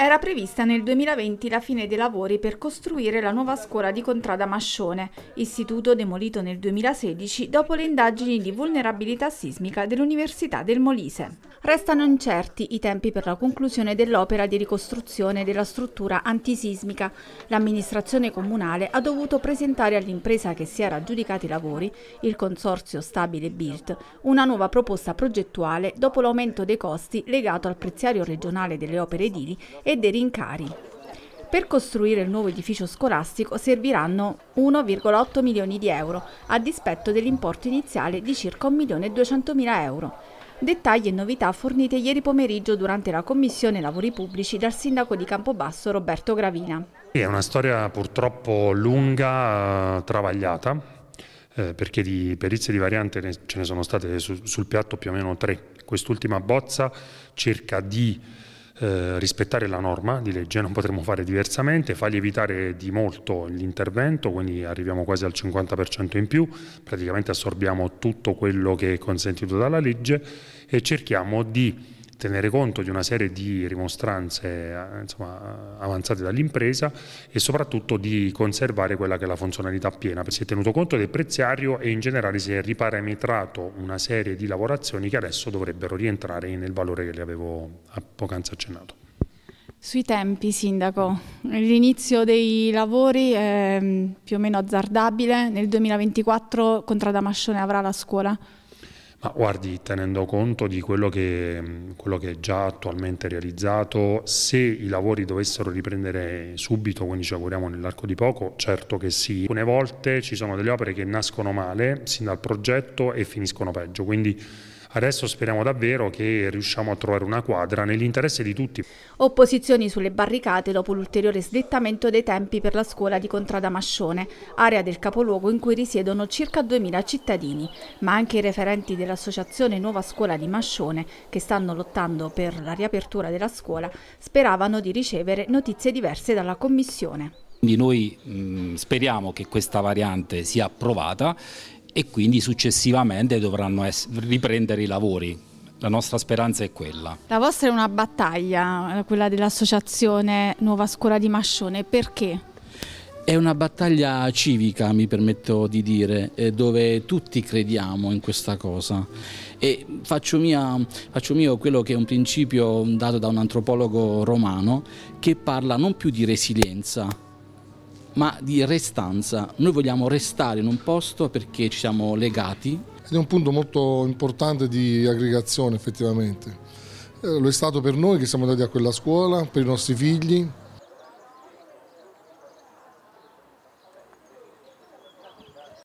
Era prevista nel 2020 la fine dei lavori per costruire la nuova scuola di Contrada Mascione, istituto demolito nel 2016 dopo le indagini di vulnerabilità sismica dell'Università del Molise. Restano incerti i tempi per la conclusione dell'opera di ricostruzione della struttura antisismica. L'amministrazione comunale ha dovuto presentare all'impresa che si era aggiudicata i lavori, il consorzio stabile BIRT, una nuova proposta progettuale dopo l'aumento dei costi legato al preziario regionale delle opere edili e dei rincari. Per costruire il nuovo edificio scolastico serviranno 1,8 milioni di euro, a dispetto dell'importo iniziale di circa 1 milione e 200 mila euro. Dettagli e novità fornite ieri pomeriggio durante la Commissione Lavori Pubblici dal Sindaco di Campobasso Roberto Gravina. È una storia purtroppo lunga, eh, travagliata, eh, perché di perizie di variante ce ne sono state su, sul piatto più o meno tre. Quest'ultima bozza cerca di eh, rispettare la norma di legge, non potremmo fare diversamente, fa lievitare di molto l'intervento, quindi arriviamo quasi al 50% in più, praticamente assorbiamo tutto quello che è consentito dalla legge e cerchiamo di tenere conto di una serie di rimostranze eh, insomma, avanzate dall'impresa e soprattutto di conservare quella che è la funzionalità piena, perché si è tenuto conto del preziario e in generale si è riparametrato una serie di lavorazioni che adesso dovrebbero rientrare nel valore che le avevo poc'anzi accennato. Sui tempi, Sindaco, l'inizio dei lavori è mm, più o meno azzardabile, nel 2024 Contrada Mascione avrà la scuola? Ma guardi, tenendo conto di quello che, quello che, è già attualmente realizzato, se i lavori dovessero riprendere subito, quindi ci auguriamo nell'arco di poco, certo che sì. Alcune volte ci sono delle opere che nascono male, sin dal progetto, e finiscono peggio, quindi Adesso speriamo davvero che riusciamo a trovare una quadra nell'interesse di tutti. Opposizioni sulle barricate dopo l'ulteriore slittamento dei tempi per la scuola di Contrada Mascione, area del capoluogo in cui risiedono circa 2.000 cittadini, ma anche i referenti dell'associazione Nuova Scuola di Mascione, che stanno lottando per la riapertura della scuola, speravano di ricevere notizie diverse dalla Commissione. Quindi noi mh, speriamo che questa variante sia approvata e quindi successivamente dovranno riprendere i lavori. La nostra speranza è quella. La vostra è una battaglia, quella dell'associazione Nuova Scuola di Mascione, perché? È una battaglia civica, mi permetto di dire, eh, dove tutti crediamo in questa cosa. E faccio, mia, faccio mio quello che è un principio dato da un antropologo romano che parla non più di resilienza, ma di restanza. Noi vogliamo restare in un posto perché ci siamo legati. Ed è un punto molto importante di aggregazione effettivamente. Eh, lo è stato per noi che siamo andati a quella scuola, per i nostri figli,